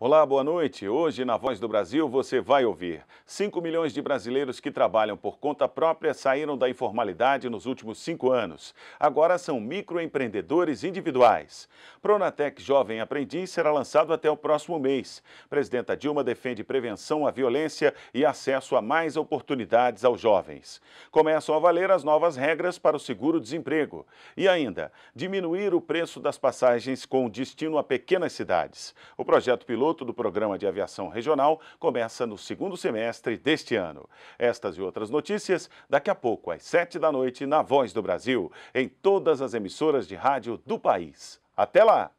Olá, boa noite. Hoje, na Voz do Brasil, você vai ouvir. 5 milhões de brasileiros que trabalham por conta própria saíram da informalidade nos últimos cinco anos. Agora são microempreendedores individuais. Pronatec Jovem Aprendiz será lançado até o próximo mês. Presidenta Dilma defende prevenção à violência e acesso a mais oportunidades aos jovens. Começam a valer as novas regras para o seguro-desemprego. E ainda, diminuir o preço das passagens com destino a pequenas cidades. O projeto piloto piloto do Programa de Aviação Regional começa no segundo semestre deste ano. Estas e outras notícias daqui a pouco, às sete da noite, na Voz do Brasil, em todas as emissoras de rádio do país. Até lá!